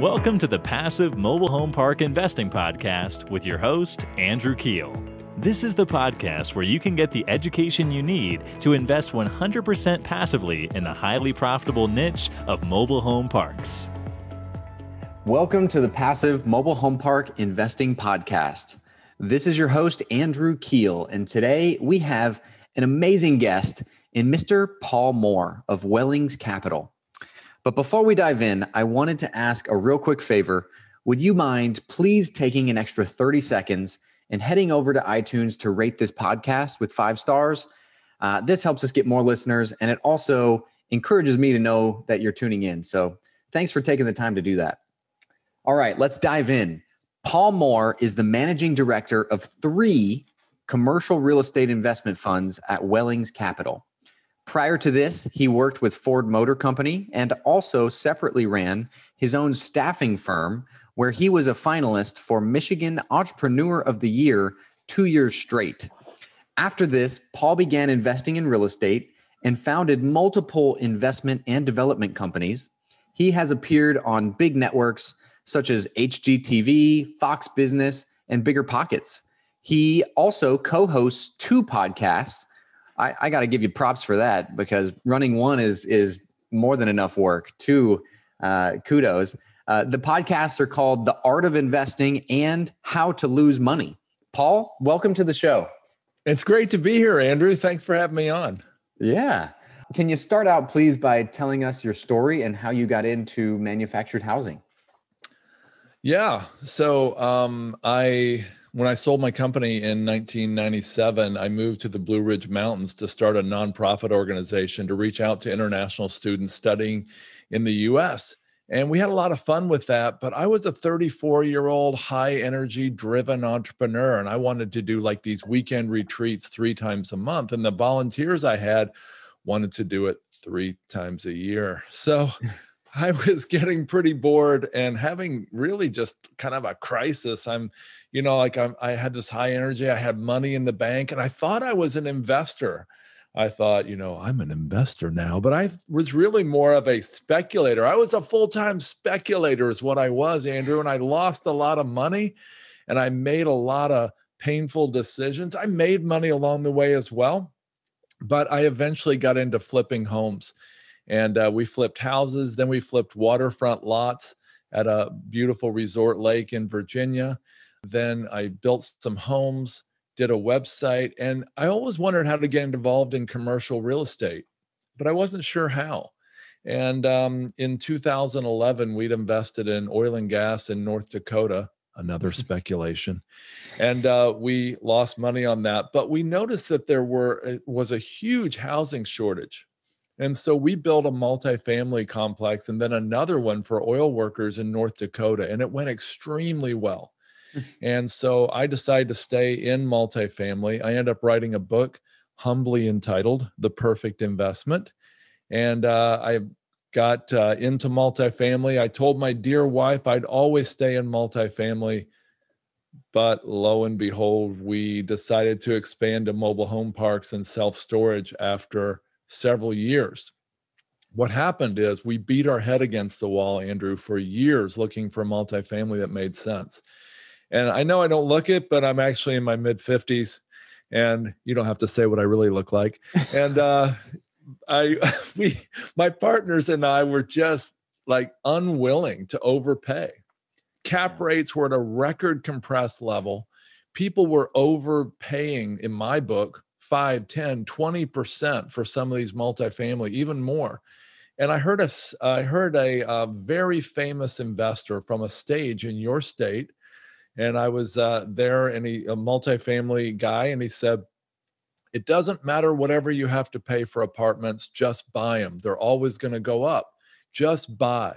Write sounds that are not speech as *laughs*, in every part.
Welcome to the Passive Mobile Home Park Investing Podcast with your host, Andrew Keel. This is the podcast where you can get the education you need to invest 100% passively in the highly profitable niche of mobile home parks. Welcome to the Passive Mobile Home Park Investing Podcast. This is your host, Andrew Keel, and today we have an amazing guest in Mr. Paul Moore of Wellings Capital. But before we dive in, I wanted to ask a real quick favor. Would you mind please taking an extra 30 seconds and heading over to iTunes to rate this podcast with five stars? Uh, this helps us get more listeners and it also encourages me to know that you're tuning in. So thanks for taking the time to do that. All right, let's dive in. Paul Moore is the managing director of three commercial real estate investment funds at Wellings Capital. Prior to this, he worked with Ford Motor Company and also separately ran his own staffing firm, where he was a finalist for Michigan Entrepreneur of the Year two years straight. After this, Paul began investing in real estate and founded multiple investment and development companies. He has appeared on big networks such as HGTV, Fox Business, and Bigger Pockets. He also co hosts two podcasts I, I got to give you props for that because running one is is more than enough work. Two, uh, kudos. Uh, the podcasts are called "The Art of Investing" and "How to Lose Money." Paul, welcome to the show. It's great to be here, Andrew. Thanks for having me on. Yeah. Can you start out, please, by telling us your story and how you got into manufactured housing? Yeah. So um, I when I sold my company in 1997, I moved to the Blue Ridge Mountains to start a nonprofit organization to reach out to international students studying in the US. And we had a lot of fun with that. But I was a 34 year old, high energy, driven entrepreneur. And I wanted to do like these weekend retreats three times a month. And the volunteers I had wanted to do it three times a year. So *laughs* I was getting pretty bored and having really just kind of a crisis. I'm, you know, like I'm, I had this high energy, I had money in the bank, and I thought I was an investor. I thought, you know, I'm an investor now, but I was really more of a speculator. I was a full time speculator, is what I was, Andrew. And I lost a lot of money and I made a lot of painful decisions. I made money along the way as well, but I eventually got into flipping homes and uh, we flipped houses. Then we flipped waterfront lots at a beautiful resort lake in Virginia. Then I built some homes, did a website, and I always wondered how to get involved in commercial real estate, but I wasn't sure how. And um, in 2011, we'd invested in oil and gas in North Dakota, another *laughs* speculation, and uh, we lost money on that. But we noticed that there were uh, was a huge housing shortage and so we built a multifamily complex and then another one for oil workers in North Dakota, and it went extremely well. Hmm. and so I decided to stay in multifamily. I end up writing a book humbly entitled The Perfect Investment. And uh, I got uh, into multifamily. I told my dear wife I'd always stay in multifamily. But lo and behold, we decided to expand to mobile home parks and self storage after several years. What happened is we beat our head against the wall, Andrew, for years looking for a multifamily that made sense. And I know I don't look it, but I'm actually in my mid 50s and you don't have to say what I really look like. And uh, *laughs* I, *laughs* we, my partners and I were just like unwilling to overpay. Cap rates were at a record compressed level. People were overpaying, in my book, 5 10 20% for some of these multifamily even more and i heard a i heard a, a very famous investor from a stage in your state and i was uh, there and he a multifamily guy and he said it doesn't matter whatever you have to pay for apartments just buy them they're always going to go up just buy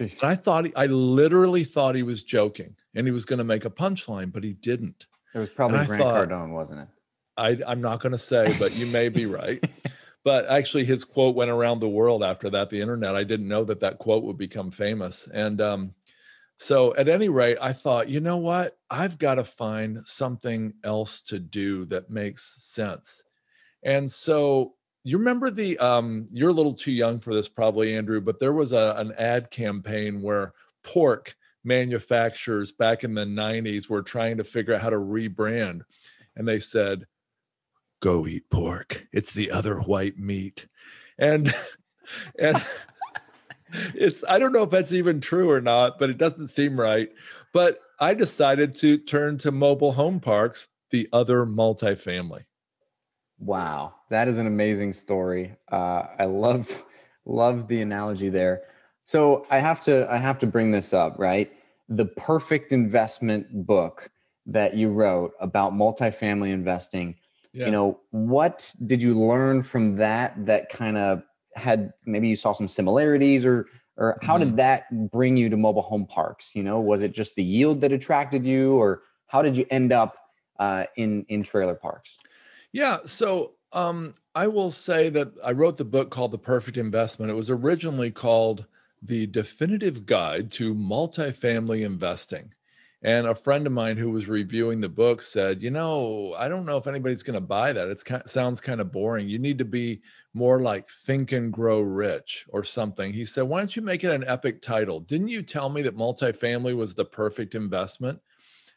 And I thought I literally thought he was joking and he was going to make a punchline, but he didn't. It was probably Grant thought, Cardone, wasn't it? I, I'm not going to say, but you may be right. *laughs* but actually, his quote went around the world after that, the internet. I didn't know that that quote would become famous. And um, so, at any rate, I thought, you know what? I've got to find something else to do that makes sense. And so, you remember the, um, you're a little too young for this, probably, Andrew, but there was a, an ad campaign where pork manufacturers back in the 90s were trying to figure out how to rebrand. And they said, go eat pork. It's the other white meat. And *laughs* and *laughs* it's I don't know if that's even true or not, but it doesn't seem right. But I decided to turn to mobile home parks, the other multifamily. Wow, that is an amazing story. Uh, I love love the analogy there. So I have to I have to bring this up, right? The perfect investment book that you wrote about multifamily investing yeah. you know what did you learn from that that kind of had maybe you saw some similarities or or how mm-hmm. did that bring you to mobile home parks you know was it just the yield that attracted you or how did you end up uh, in in trailer parks yeah so um, i will say that i wrote the book called the perfect investment it was originally called the definitive guide to multifamily investing and a friend of mine who was reviewing the book said, You know, I don't know if anybody's going to buy that. It kind of, sounds kind of boring. You need to be more like Think and Grow Rich or something. He said, Why don't you make it an epic title? Didn't you tell me that multifamily was the perfect investment?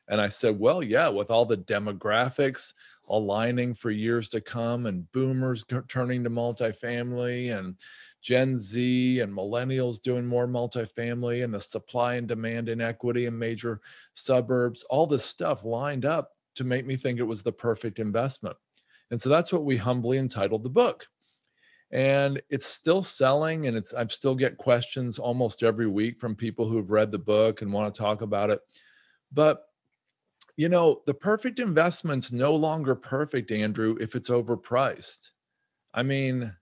And I said, Well, yeah, with all the demographics aligning for years to come and boomers turning to multifamily and Gen Z and millennials doing more multifamily and the supply and demand inequity in major suburbs, all this stuff lined up to make me think it was the perfect investment. And so that's what we humbly entitled the book. And it's still selling, and it's I still get questions almost every week from people who've read the book and want to talk about it. But you know, the perfect investment's no longer perfect, Andrew, if it's overpriced. I mean,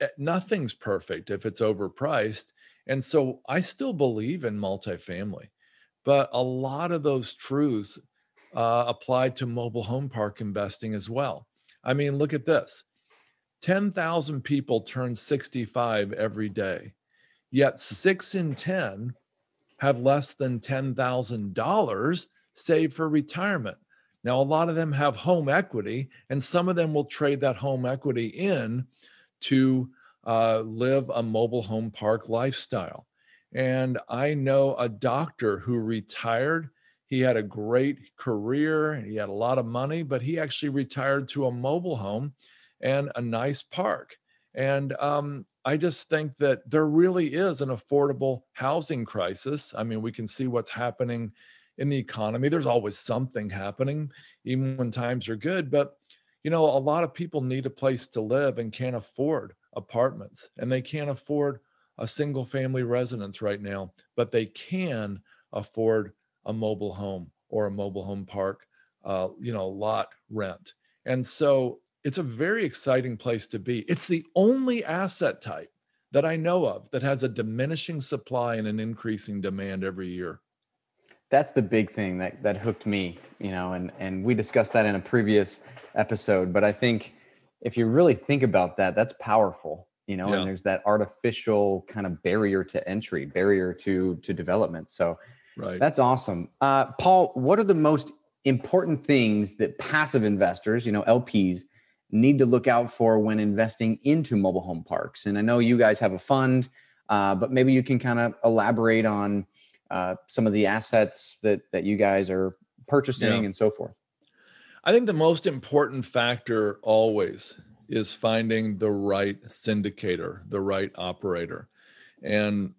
Eh, nothing's perfect if it's overpriced. And so I still believe in multifamily, but a lot of those truths uh, apply to mobile home park investing as well. I mean, look at this 10,000 people turn 65 every day, yet six in 10 have less than $10,000 saved for retirement. Now, a lot of them have home equity, and some of them will trade that home equity in to uh, live a mobile home park lifestyle. And I know a doctor who retired. He had a great career, he had a lot of money, but he actually retired to a mobile home and a nice park. And um, I just think that there really is an affordable housing crisis. I mean, we can see what's happening in the economy. There's always something happening, even when times are good. But you know, a lot of people need a place to live and can't afford apartments and they can't afford a single family residence right now, but they can afford a mobile home or a mobile home park, uh, you know, lot rent. And so it's a very exciting place to be. It's the only asset type that I know of that has a diminishing supply and an increasing demand every year that's the big thing that that hooked me you know and and we discussed that in a previous episode but i think if you really think about that that's powerful you know yeah. and there's that artificial kind of barrier to entry barrier to to development so right that's awesome uh, paul what are the most important things that passive investors you know lps need to look out for when investing into mobile home parks and i know you guys have a fund uh, but maybe you can kind of elaborate on uh, some of the assets that that you guys are purchasing yeah. and so forth? I think the most important factor always is finding the right syndicator, the right operator. And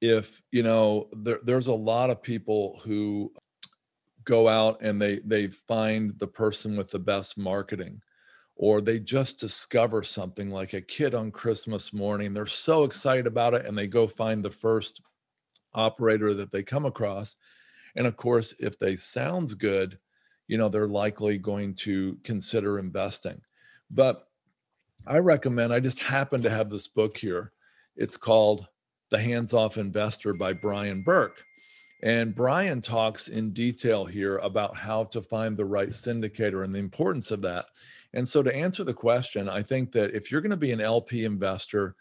if, you know, there, there's a lot of people who go out and they they find the person with the best marketing or they just discover something like a kid on Christmas morning, they're so excited about it and they go find the first operator that they come across. And of course, if they sounds good, you know, they're likely going to consider investing. But I recommend, I just happen to have this book here. It's called The Hands Off Investor by Brian Burke. And Brian talks in detail here about how to find the right syndicator and the importance of that. And so, to answer the question, I think that if you're going to be an LP investor,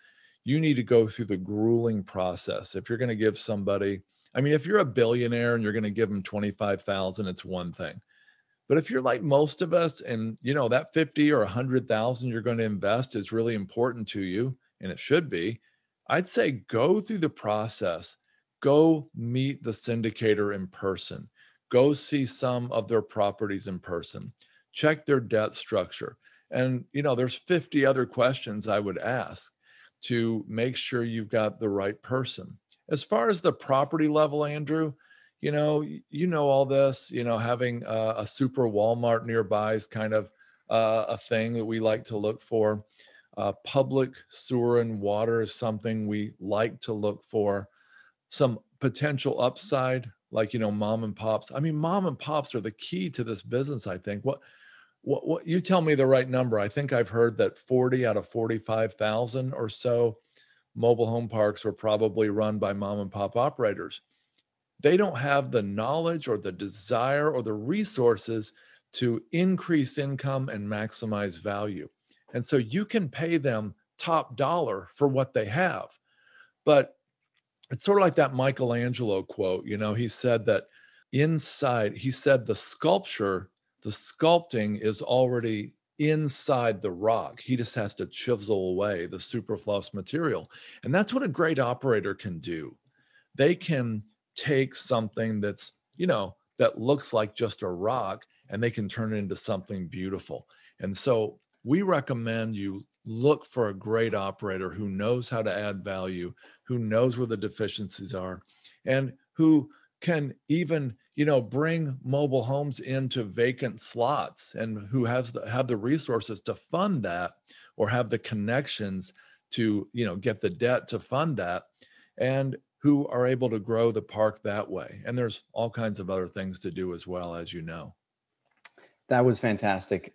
you need to go through the grueling process. If you're going to give somebody, I mean, if you're a billionaire and you're going to give them 25,000, it's one thing. But if you're like most of us and you know that 50 or 100,000 you're going to invest is really important to you and it should be, I'd say go through the process. Go meet the syndicator in person. Go see some of their properties in person. Check their debt structure. And you know, there's 50 other questions I would ask to make sure you've got the right person. As far as the property level, Andrew, you know, you know all this. You know, having a, a super Walmart nearby is kind of uh, a thing that we like to look for. Uh, public sewer and water is something we like to look for. Some potential upside, like you know, mom and pops. I mean, mom and pops are the key to this business. I think. What what, what you tell me the right number. I think I've heard that 40 out of 45,000 or so mobile home parks were probably run by mom and pop operators. They don't have the knowledge or the desire or the resources to increase income and maximize value. And so you can pay them top dollar for what they have. But it's sort of like that Michelangelo quote, you know, he said that inside, he said the sculpture the sculpting is already inside the rock. He just has to chisel away the superfluous material. And that's what a great operator can do. They can take something that's, you know, that looks like just a rock and they can turn it into something beautiful. And so we recommend you look for a great operator who knows how to add value, who knows where the deficiencies are, and who can even you know bring mobile homes into vacant slots and who has the, have the resources to fund that or have the connections to you know get the debt to fund that and who are able to grow the park that way and there's all kinds of other things to do as well as you know that was fantastic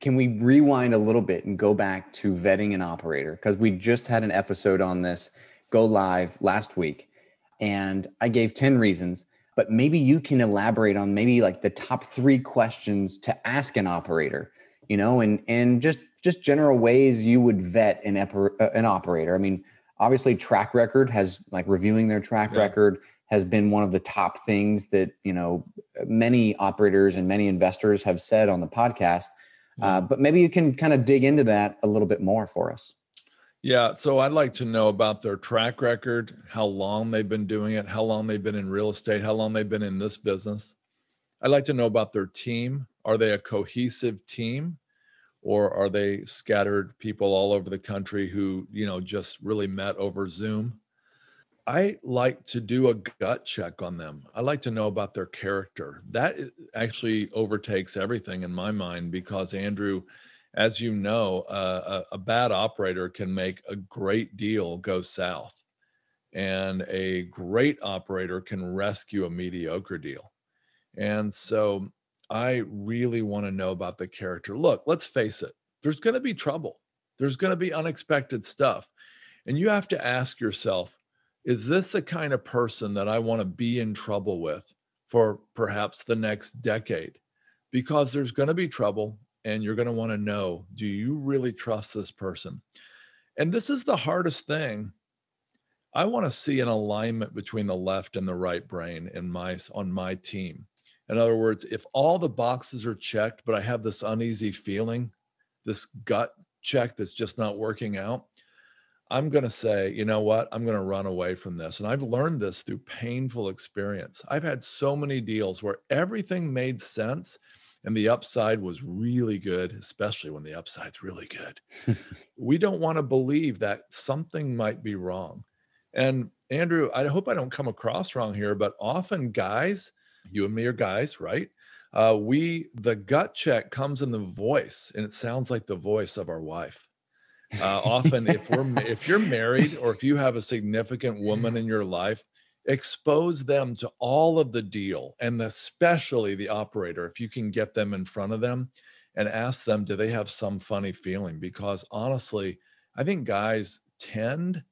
can we rewind a little bit and go back to vetting an operator because we just had an episode on this go live last week and i gave 10 reasons but maybe you can elaborate on maybe like the top three questions to ask an operator you know and and just just general ways you would vet an uh, an operator i mean obviously track record has like reviewing their track yeah. record has been one of the top things that you know many operators and many investors have said on the podcast mm-hmm. uh, but maybe you can kind of dig into that a little bit more for us yeah. So I'd like to know about their track record, how long they've been doing it, how long they've been in real estate, how long they've been in this business. I'd like to know about their team. Are they a cohesive team or are they scattered people all over the country who, you know, just really met over Zoom? I like to do a gut check on them. I like to know about their character. That eh, actually overtakes everything in my mind because Andrew as you know, uh, a, a bad operator can make a great deal go south, and a great operator can rescue a mediocre deal. And so I really want to know about the character. Look, let's face it, there's going to be trouble, there's going to be unexpected stuff. And you have to ask yourself is this the kind of person that I want to be in trouble with for perhaps the next decade? Because there's going to be trouble, and you're going to want to know do you really trust this person? And this is the hardest thing. I want to see an alignment between the left and the right brain in my on my team. In other words, if all the boxes are checked, but I have this uneasy feeling, this gut check that's just not working out, I'm going to say, you know what? I'm going to run away from this. And I've learned this through painful experience. I've had so many deals where everything made sense and the upside was really good, especially when the upside's really good. *laughs* we don't want to believe that something might be wrong. And Andrew, I hope I don't come across wrong here, but often guys, you and me are guys, right? Uh, we the gut check comes in the voice, and it sounds like the voice of our wife. Uh, often, if we're if you're married or if you have a significant woman *laughs* in your life, expose them to all of the deal and especially the operator if you can get them in front of them and ask them do they have some funny feeling because honestly i think guys tend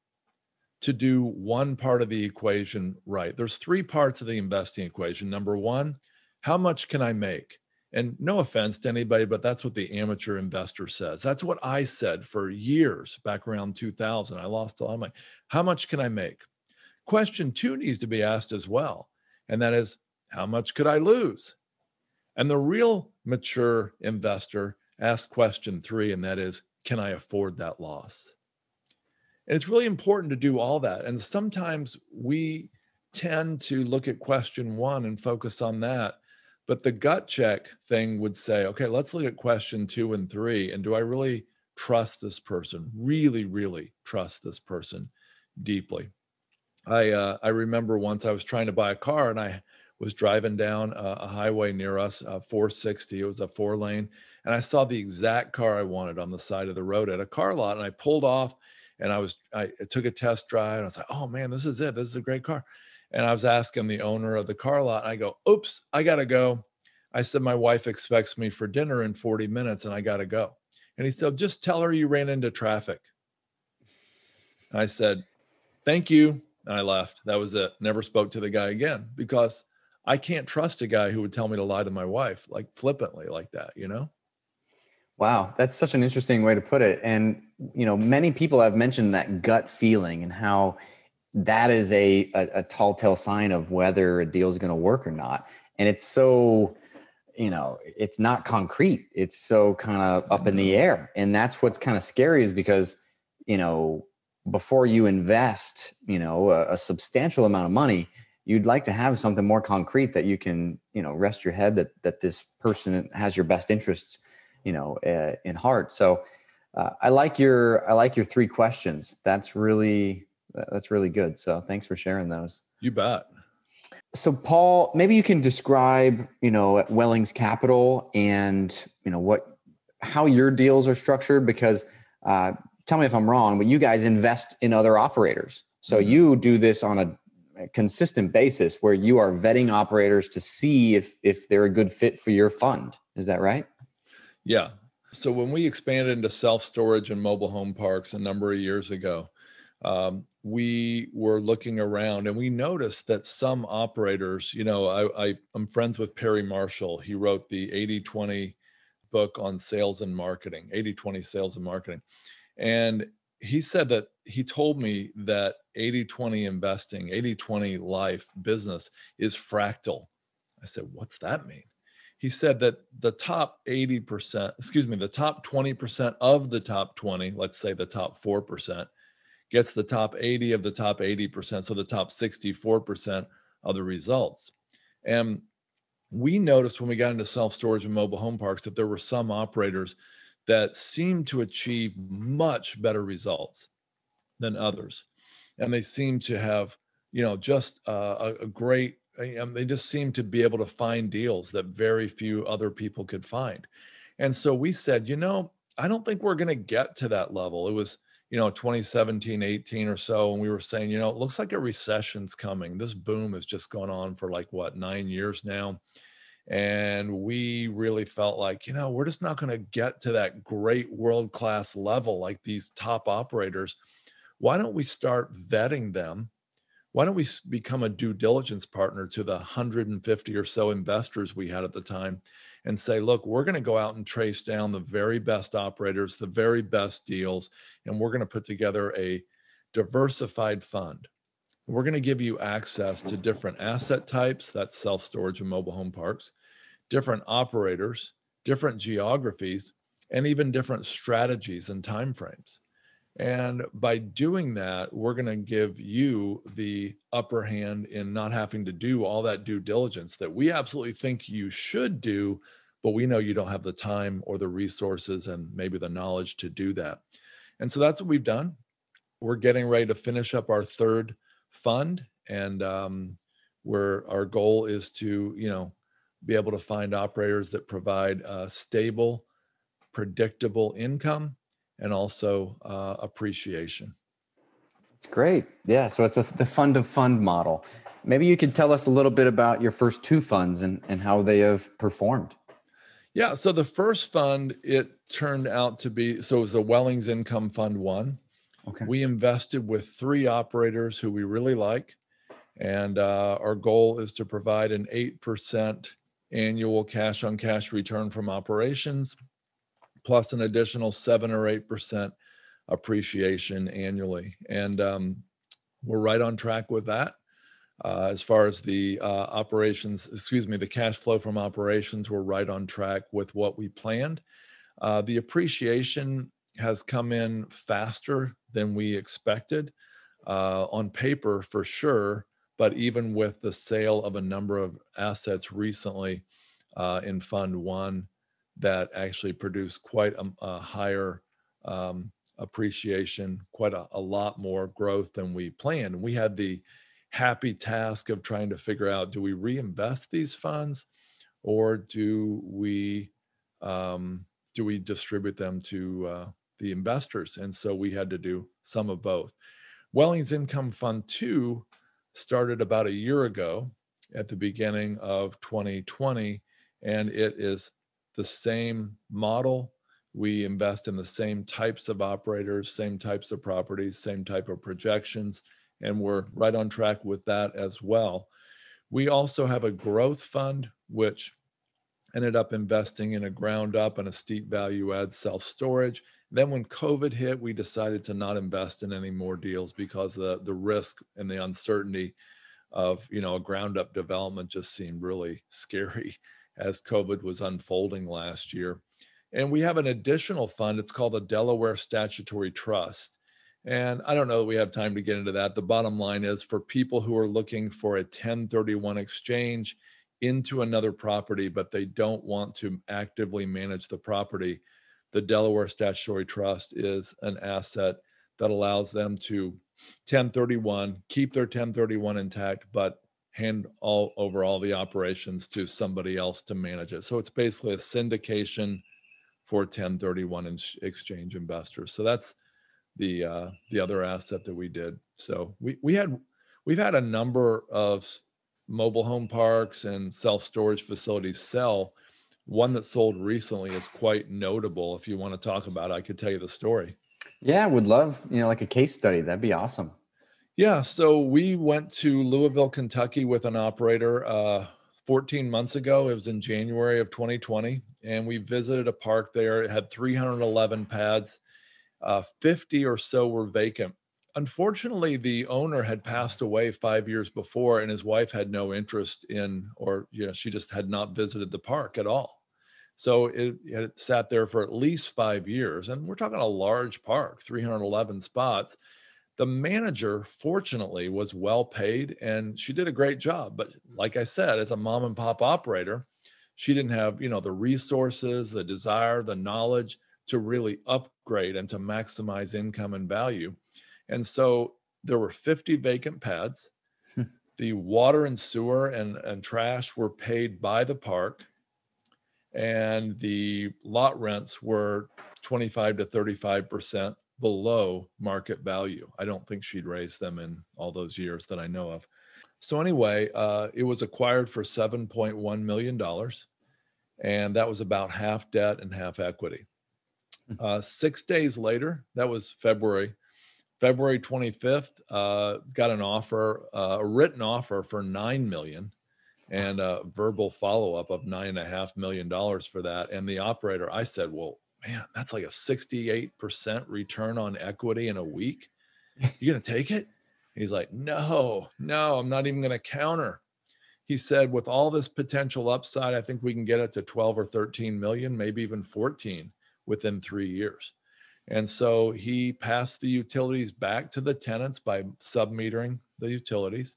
to do one part of the equation right there's three parts of the investing equation number one how much can i make and no offense to anybody but that's what the amateur investor says that's what i said for years back around 2000 i lost a lot of money how much can i make Question two needs to be asked as well, and that is how much could I lose? And the real mature investor asks question three, and that is can I afford that loss? And it's really important to do all that. And sometimes we tend to look at question one and focus on that. But the gut check thing would say, okay, let's look at question two and three. And do I really trust this person? Really, really trust this person deeply. I uh, I remember once I was trying to buy a car and I was driving down a, a highway near us, uh, 460. It was a four lane, and I saw the exact car I wanted on the side of the road at a car lot, and I pulled off, and I was I, took a test drive, and I was like, oh man, this is it. This is a great car. And I was asking the owner of the car lot, and I go, oops, I gotta go. I said, my wife expects me for dinner in 40 minutes, and I gotta go. And he said, just tell her you ran into traffic. I said, thank you and I left. That was it. Never spoke to the guy again because I can't trust a guy who would tell me to lie to my wife like flippantly like that, you know? Wow, that's such an interesting way to put it. And you know, many people have mentioned that gut feeling and how that is a a, a tall tale sign of whether a deal is going to work or not. And it's so you know, it's not concrete. It's so kind of up in the mm-hmm. air. And that's what's kind of scary is because you know, before you invest, you know, a, a, substantial amount of money, you'd like to have something more concrete that you can, you know, rest your head that that this person has your best interests, you know, uh, in heart. So uh, I like your I like your three questions. That's really that's really good. So thanks for sharing those. You bet. So Paul, maybe you can describe, you know, Wellings Capital and you know what how your deals are structured because. Uh, tell me if I'm wrong, but you guys invest in other operators. So mm-hmm. you do this on a, consistent basis where you are vetting operators to see if if they're a good fit for your fund. Is that right? Yeah. So when we expanded into self storage and mobile home parks a number of years ago, um, we were looking around and we noticed that some operators, you know, I, I am friends with Perry Marshall. He wrote the 80 20 book on sales and marketing, 80 20 sales and marketing and he said that he told me that 80 20 investing, 80 20 life business is fractal. I said, What's that mean? He said that the top 80%, excuse me, the top 20% of the top 20, let's say the top 4%, gets the top 80 of the top 80%. So the top 64% of the results. And we noticed when we got into self storage and mobile home parks that there were some operators that seem to achieve much better results than others. And they seem to have, you know, just uh, a, a great, uh, they just seem to be able to find deals that very few other people could find. And so we said, you know, I don't think we're going to get to that level. It was, you know 2017 18 or so and we were saying you know it looks like a recession's coming this boom has just gone on for like what nine years now and we really felt like, you know, we're just not going to get to that great world class level like these top operators. Why don't we start vetting them? Why don't we become a due diligence partner to the 150 or so investors we had at the time and say, look, we're going to go out and trace down the very best operators, the very best deals, and we're going to put together a diversified fund we're going to give you access to different asset types, that's self storage and mobile home parks, different operators, different geographies, and even different strategies and timeframes. And by doing that, we're going to give you the upper hand in not having to do all that due diligence that we absolutely think you should do, but we know you don't have the time or the resources and maybe the knowledge to do that. And so that's what we've done. We're getting ready to finish up our third fund, and um, where our goal is to you know be able to find operators that provide stable, predictable income and also uh, appreciation. That's great. Yeah, so it's a, the fund of fund model. Maybe you could tell us a little bit about your first two funds and, and how they have performed. Yeah, so the first fund, it turned out to be so it was the Wellings Income Fund One. Okay. We invested with three operators who we really like. And uh, our goal is to provide an 8% annual cash on cash return from operations, plus an additional 7 or 8% appreciation annually. And um, we're right on track with that. Uh, as far as the uh, operations, excuse me, the cash flow from operations, we're right on track with what we planned. Uh, the appreciation has come in faster than we expected uh, on paper for sure. But even with the sale of a number of assets recently uh, in Fund One, that actually produced quite a, a higher um, appreciation, quite a, a, lot more growth than we planned. We had the happy task of trying to figure out do we reinvest these funds or do we um, do we distribute them to uh, the investors. And so we had to do some of both. Wellings Income Fund 2 started about a year ago at the beginning of 2020, and it is the same model. We invest in the same types of operators, same types of properties, same type of projections, and we're right on track with that as well. We also have a growth fund, which ended up investing in a ground up and a steep value add self storage. Then when COVID hit, we decided to not invest in any more deals because the the risk and the uncertainty of you know a ground up development just seemed really scary *laughs* as COVID was unfolding last year. And we have an additional fund. It's called a Delaware Statutory Trust. And I don't know that we have time to get into that. The bottom line is for people who are looking for a 1031 exchange, into another property, but they don't want to actively manage the property, the Delaware Statutory Trust is an asset that allows them to 1031, keep their 1031 intact, but hand all over all the operations to somebody else to manage it. So it's basically a syndication for 1031 exchange investors. So that's the uh, the other asset that we did. So we we had we've had a number of mobile home parks and self-storage facilities sell. One that sold recently is quite notable. If you want to talk about it, I could tell you the story. Yeah, would love, you know, like a case study. That'd be awesome. Yeah, so we went to Louisville, Kentucky with an operator uh, 14 months ago. It was in January of 2020, and we visited a park there. It had 311 pads. Uh, 50 or so were vacant unfortunately the owner had passed away five years before and his wife had no interest in or you know she just had not visited the park at all so it, it sat there for at least five years and we're talking a large park 311 spots the manager fortunately was well paid and she did a great job but like i said as a mom and pop operator she didn't have you know the resources the desire the knowledge to really upgrade and to maximize income and value and so there were 50 vacant pads. Hmm. the water and sewer and, and trash were paid by the park. And the lot rents were 25 to 35% below market value. I don't think she'd raised them in all those years that I know of. So, anyway, uh, it was acquired for $7.1 million. And that was about half debt and half equity. Hmm. Uh, six days later, that was February February 25th, uh, got an offer, uh, a written offer for nine million, and a verbal follow up of nine and a half million dollars for that. And the operator, I said, "Well, man, that's like a 68% return on equity in a week. You're gonna take it?" He's like, "No, no, I'm not even gonna counter." He said, "With all this potential upside, I think we can get it to 12 or 13 million, maybe even 14 within three years." And so he passed the utilities back to the tenants by submetering the utilities.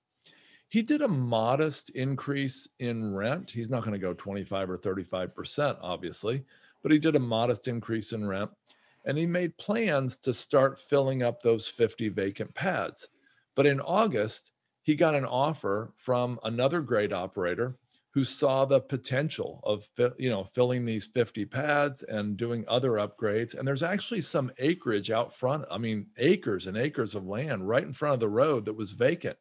He did a modest increase in rent. He's not going to go 25 or 35%, obviously, but he did a modest increase in rent. And he made plans to start filling up those 50 vacant pads. But in August, he got an offer from another great operator who saw the potential of you know filling these 50 pads and doing other upgrades and there's actually some acreage out front i mean acres and acres of land right in front of the road that was vacant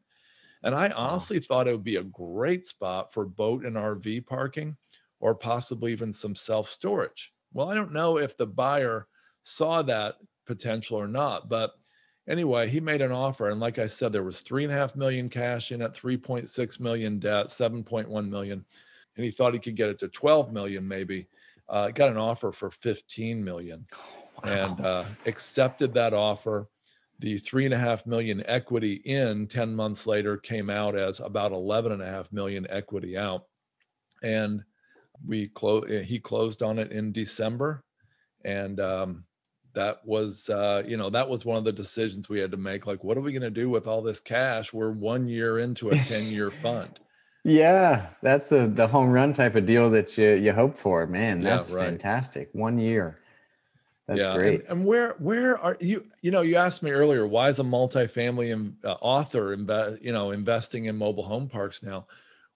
and i honestly thought it would be a great spot for boat and rv parking or possibly even some self storage well i don't know if the buyer saw that potential or not but anyway, he made an offer. And like I said, there was three and a half million cash in at 3.6 million debt, 7.1 million. And he thought he could get it to 12 million, maybe. Uh, got an offer for fifteen million, oh, wow. and uh, accepted that offer. The three and a half million equity in 10 months later came out as about 11 and a half million equity out. And we closed, he closed on it in December. And, um, that was uh, you know that was one of the decisions we had to make like what are we going to do with all this cash we're one year into a 10 year fund *laughs* yeah that's the the home run type of deal that you you hope for man that's yeah, right. fantastic one year that's yeah. great and, and, where where are you you know you asked me earlier why is a multifamily in, uh, author inve- you know investing in mobile home parks now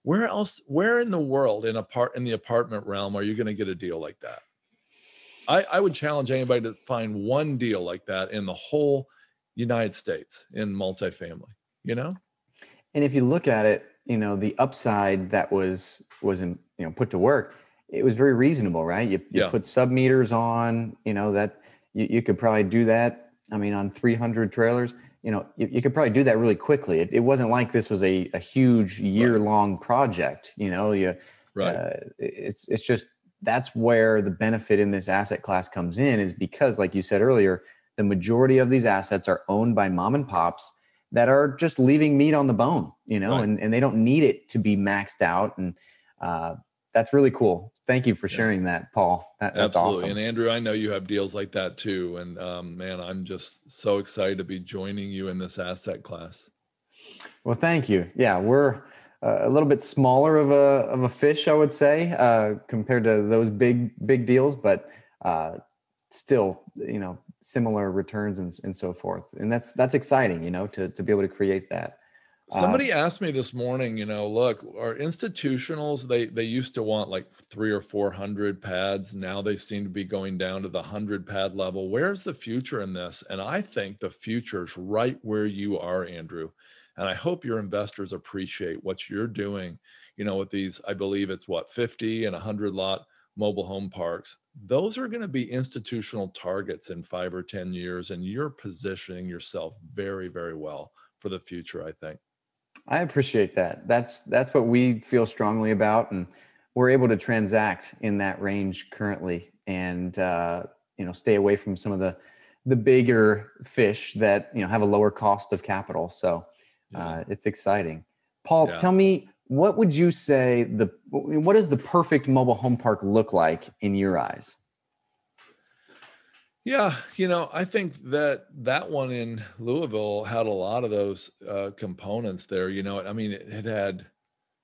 where else where in the world in a part in the apartment realm are you going to get a deal like that I, I would challenge anybody to find one deal like that in the whole United States in multifamily, you know? And if you look at it, you know, the upside that was was in, you know, put to work, it was very reasonable, right? You, you yeah. put sub meters on, you know, that you, you could probably do that. I mean, on 300 trailers, you know, you, you could probably do that really quickly. It, it wasn't like this was a, a huge year long right. project, you know, you, right. Uh, it's, it's just, that's where the benefit in this asset class comes in is because like you said earlier the majority of these assets are owned by mom and pops that are just leaving meat on the bone you know right. and, and they don't need it to be maxed out and uh, that's really cool thank you for sharing yeah. that paul that, that's Absolutely. awesome and andrew i know you have deals like that too and um, man i'm just so excited to be joining you in this asset class well thank you yeah we're a little bit smaller of a of a fish, I would say, uh, compared to those big big deals, but uh, still, you know, similar returns and, and so forth. And that's that's exciting, you know, to to be able to create that. Uh, Somebody uh, asked me this morning, you know, look, our institutionals they they used to want like three or four hundred pads. Now they seem to be going down to the hundred pad level. Where's the future in this? And I think the future is right where you are, Andrew and I hope your investors appreciate what you're doing, you know, with these, I believe it's what, 50 and 100 lot mobile home parks. Those are going to be institutional targets in five or 10 years. And you're positioning yourself very, very well for the future, I think. I appreciate that. That's that's what we feel strongly about, and we're able to transact in that range currently, and uh, you know, stay away from some of the the bigger fish that you know have a lower cost of capital. So yeah. uh, it's exciting. Paul, yeah. tell me what would you say the what does the perfect mobile home park look like in your eyes? Yeah, you know, I think that that one in Louisville had a lot of those uh, components there. You know, I mean, it, it had.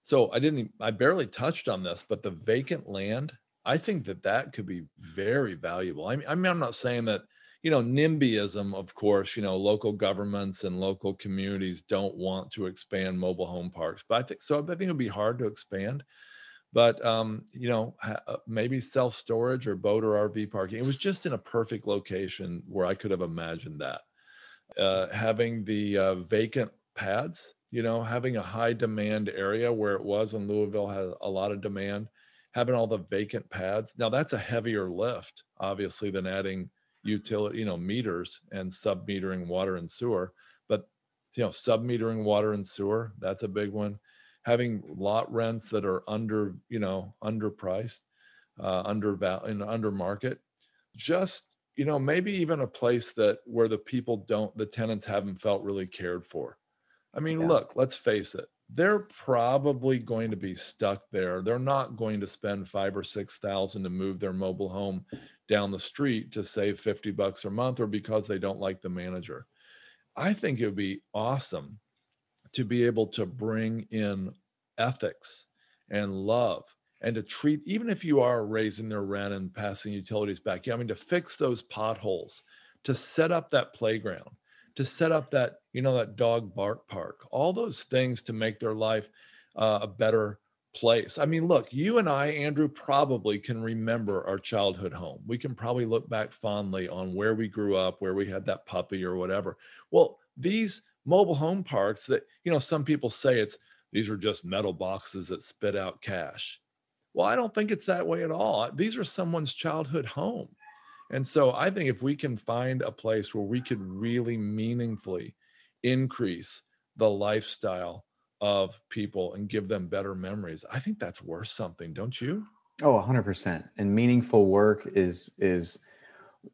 So I didn't. I barely touched on this, but the vacant land. I think that that could be very valuable. I mean, I mean I'm not saying that you know, NIMBYism, of course, you know, local governments and local communities don't want to expand mobile home parks. But I think so. I think it'd be hard to expand. But um, you know, uh, maybe self storage or boat or RV parking. It was just in a perfect location where I could have imagined that. Uh, having the uh, vacant pads, you know, having a high demand area where it was in Louisville had a lot of demand. Having all the vacant pads. Now that's a heavier lift, obviously, than adding utility, you know, meters and sub metering water and sewer. But, you know, sub metering water and sewer, that's a big one. Having lot rents that are under, you know, underpriced, uh, under value in under market, just, you know, maybe even a place that where the people don't, the tenants haven't felt really cared for. I mean, yeah. look, let's face it they're probably going to be stuck there. They're not going to spend five or six thousand to move their mobile home down the street to save 50 bucks a month or because they don't like the manager. I think it would be awesome to be able to bring in ethics and love and to treat, even if you are raising their rent and passing utilities back, I mean, to fix those potholes, to set up that playground, to set up that, you know, that dog bark park, all those things to make their life uh, a better place. I mean, look, you and I, Andrew, probably can remember our childhood home. We can probably look back fondly on where we grew up, where we had that puppy or whatever. Well, these mobile home parks that, you know, some people say it's these are just metal boxes that spit out cash. Well, I don't think it's that way at all. These are someone's childhood home. And so I think if we can find a place where we could really meaningfully increase the lifestyle of people and give them better memories. I think that's worth something, don't you? Oh, 100%. And meaningful work is is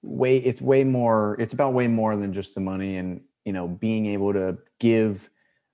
way it's way more it's about way more than just the money and you know being able to give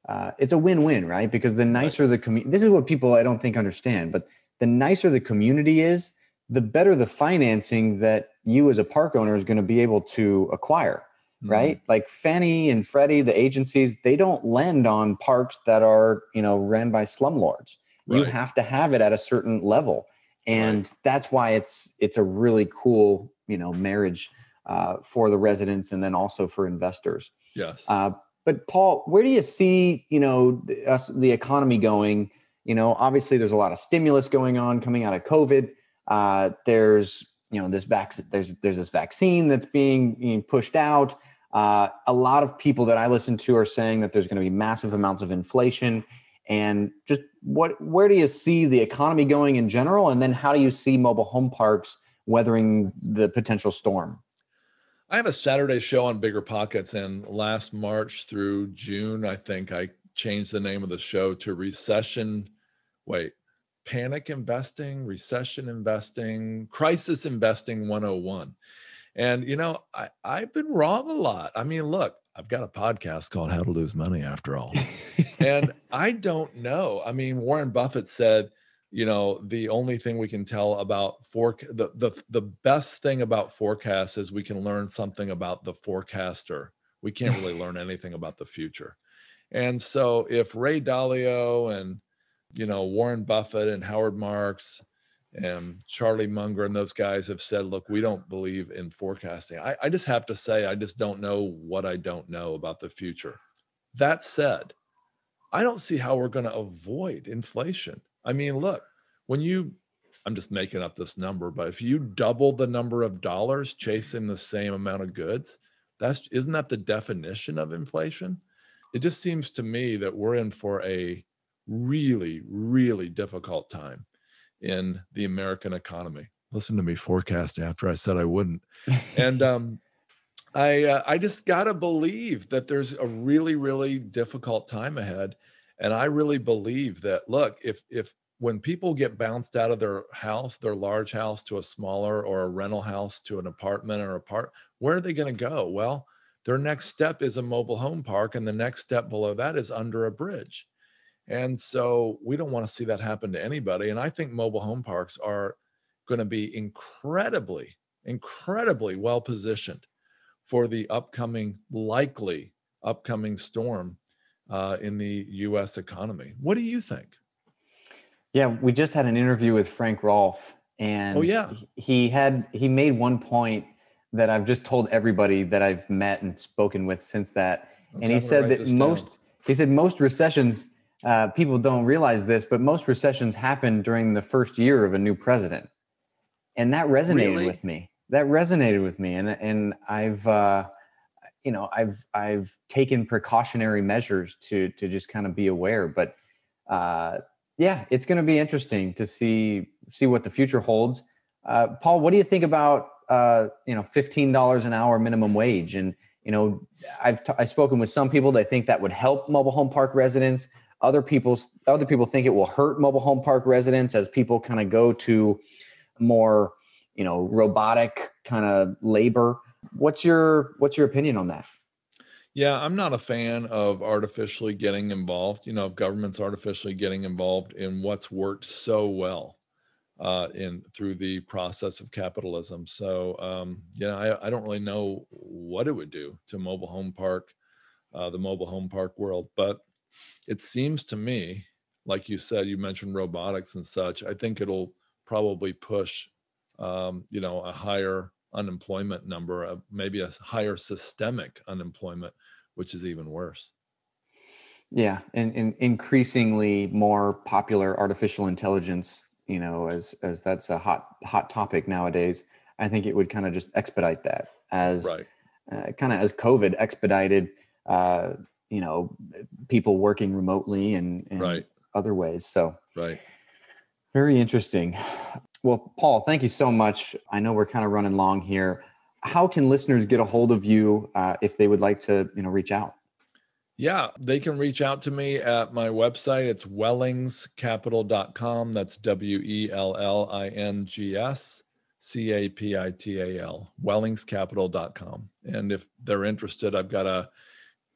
uh, it's a win-win, right? Because the nicer right. the community, this is what people I don't think understand, but the nicer the community is, the better the financing that you as a park owner is going to be able to acquire right? Mm-hmm. Like Fannie and Freddie, the agencies, they don't lend on parks that are, you know, ran by slumlords. Right. You have to have it at a certain level. And right. that's why it's it's a really cool, you know, marriage uh, for the residents and then also for investors. Yes. Uh, but Paul, where do you see, you know, the, us the economy going? You know, obviously there's a lot of stimulus going on coming out of COVID. Uh, there's you know this vaccine there's there's this vaccine that's being, being pushed out uh, a lot of people that I listen to are saying that there's going to be massive amounts of inflation. And just what, where do you see the economy going in general? And then how do you see mobile home parks weathering the potential storm? I have a Saturday show on Bigger Pockets, and last March through June, I think I changed the name of the show to Recession. Wait, Panic Investing, Recession Investing, Crisis Investing 101 and you know, I, I've been wrong a lot. I mean, look, I've got a podcast called How to Lose Money After All. and *laughs* I don't know. I mean, Warren Buffett said, you know, the only thing we can tell about fork the the the best thing about forecasts is we can learn something about the forecaster. We can't really learn *laughs* anything about the future. And so if Ray Dalio and you know Warren Buffett and Howard Marks and Charlie Munger and those guys have said, look, we don't believe in forecasting. I, I, just have to say, I just don't know what I don't know about the future. That said, I don't see how we're going to avoid inflation. I mean, look, when you, I'm just making up this number, but if you double the number of dollars chasing the same amount of goods, that's isn't that the definition of inflation? It just seems to me that we're in for a really, really difficult time in the American economy. Listen to me forecast after I said I wouldn't. *laughs* and um, I uh, I just gotta believe that there's a really really difficult time ahead, and I really believe that. Look, if if when people get bounced out of their house, their large house to a smaller or a rental house to an apartment or a part, where are they going to go? Well, their next step is a mobile home park, and the next step below that is under a bridge. And so we don't want to see that happen to anybody. And I think mobile home parks are going to be incredibly, incredibly well positioned for the upcoming, likely upcoming storm uh, in the US economy. What do you think? Yeah, we just had an interview with Frank Rolfe, oh, and oh, yeah. he had he made one point that I've just told everybody that I've met and spoken with since that, and he said that most down. he said most recessions uh, people don't realize this, but most recessions happen during the first year of a new president, and that resonated really? with me. That resonated with me, and and I've uh, you know I've I've taken precautionary measures to to just kind of be aware. But uh, yeah, it's going to be interesting to see see what the future holds. Uh, Paul, what do you think about uh, you know fifteen dollars an hour minimum wage? And you know I've t- I've spoken with some people that think that would help mobile home park residents. Other people's other people think it will hurt mobile home park residents as people kind of go to more, you know, robotic kind of labor. What's your what's your opinion on that? Yeah, I'm not a fan of artificially getting involved. You know, of governments artificially getting involved in what's worked so well uh, in through the process of capitalism. So, um, yeah, I, I, don't really know what it would do to mobile home park, uh, the mobile home park world. But it seems to me, like you said, you mentioned robotics and such. I think it'll probably push, um, you know, a higher unemployment number, uh, maybe a higher systemic unemployment, which is even worse. Yeah, and, and increasingly more popular artificial intelligence, you know, as as that's a hot hot topic nowadays. I think it would kind of just expedite that as right. uh, kind of as COVID expedited uh, you know people working remotely and, and right. other ways so right very interesting well paul thank you so much i know we're kind of running long here how can listeners get a hold of you uh, if they would like to you know reach out yeah they can reach out to me at my website it's wellingscapital.com that's w-e-l-l-i-n-g-s c-a-p-i-t-a-l wellingscapital.com and if they're interested i've got a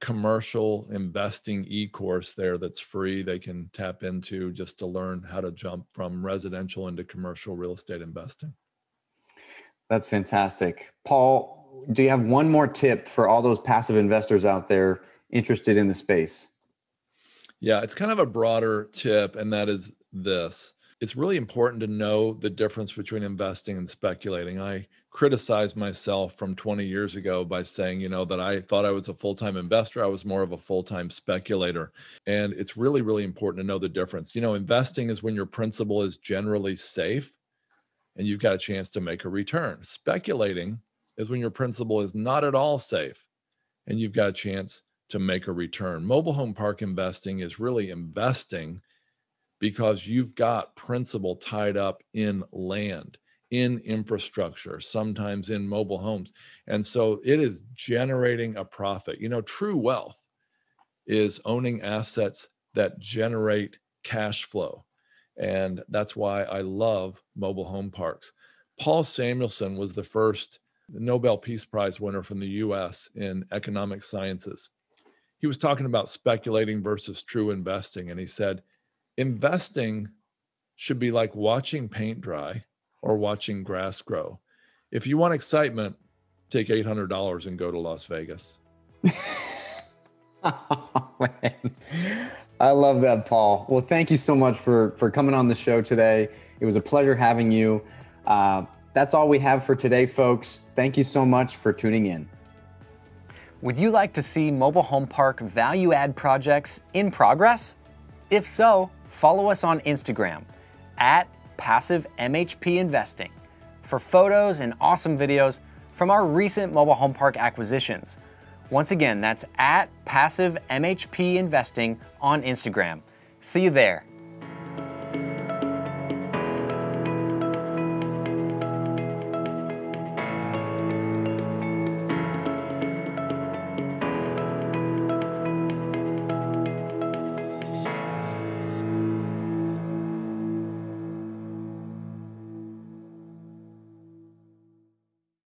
commercial investing e-course there that's free they can tap into just to learn how to jump from residential into commercial real estate investing that's fantastic paul do you have one more tip for all those passive investors out there interested in the space yeah it's kind of a broader tip and that is this it's really important to know the difference between investing and speculating i criticize myself from 20 years ago by saying, you know, that I thought I was a full time investor. I was more of a full time speculator. And it's really, really important to know the difference. You know, investing is when your principal is generally safe and you've got a chance to make a return. Speculating is when your principal is not at all safe and you've got a chance to make a return. Mobile home park investing is really investing because you've got principal tied up in land in infrastructure, sometimes in mobile homes. And so it is generating a profit. You know, true wealth is owning assets that generate cash flow. And that's why I love mobile home parks. Paul Samuelson was the first Nobel Peace Prize winner from the US in economic sciences. He was talking about speculating versus true investing. And he said, investing should be like watching paint dry or watching grass grow. If you want excitement, take $800 and go to Las Vegas. *laughs* oh, man. I love that, Paul. Well, thank you so much for for coming on the show today. It was a pleasure having you. Uh, that's all we have for today, folks. Thank you so much for tuning in. Would you like to see mobile home park value add projects in progress? If so, follow us on Instagram at passive MHP investing for photos and awesome videos from our recent mobile home park acquisitions. Once again, that's at passive MHP investing on Instagram. See you there.